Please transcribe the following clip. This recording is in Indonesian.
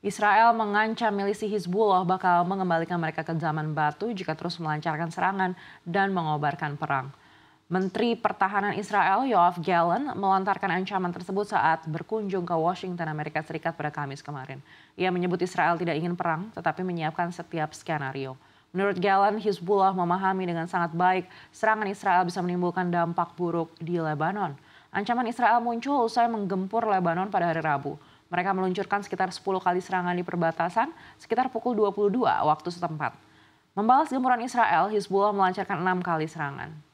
Israel mengancam milisi Hizbullah bakal mengembalikan mereka ke zaman batu jika terus melancarkan serangan dan mengobarkan perang. Menteri Pertahanan Israel Yoav Gallant melontarkan ancaman tersebut saat berkunjung ke Washington, Amerika Serikat pada Kamis kemarin. Ia menyebut Israel tidak ingin perang, tetapi menyiapkan setiap skenario. Menurut Gallant, Hizbullah memahami dengan sangat baik serangan Israel bisa menimbulkan dampak buruk di Lebanon. Ancaman Israel muncul usai menggempur Lebanon pada hari Rabu. Mereka meluncurkan sekitar 10 kali serangan di perbatasan sekitar pukul 22 waktu setempat. Membalas gempuran Israel, Hizbullah melancarkan enam kali serangan.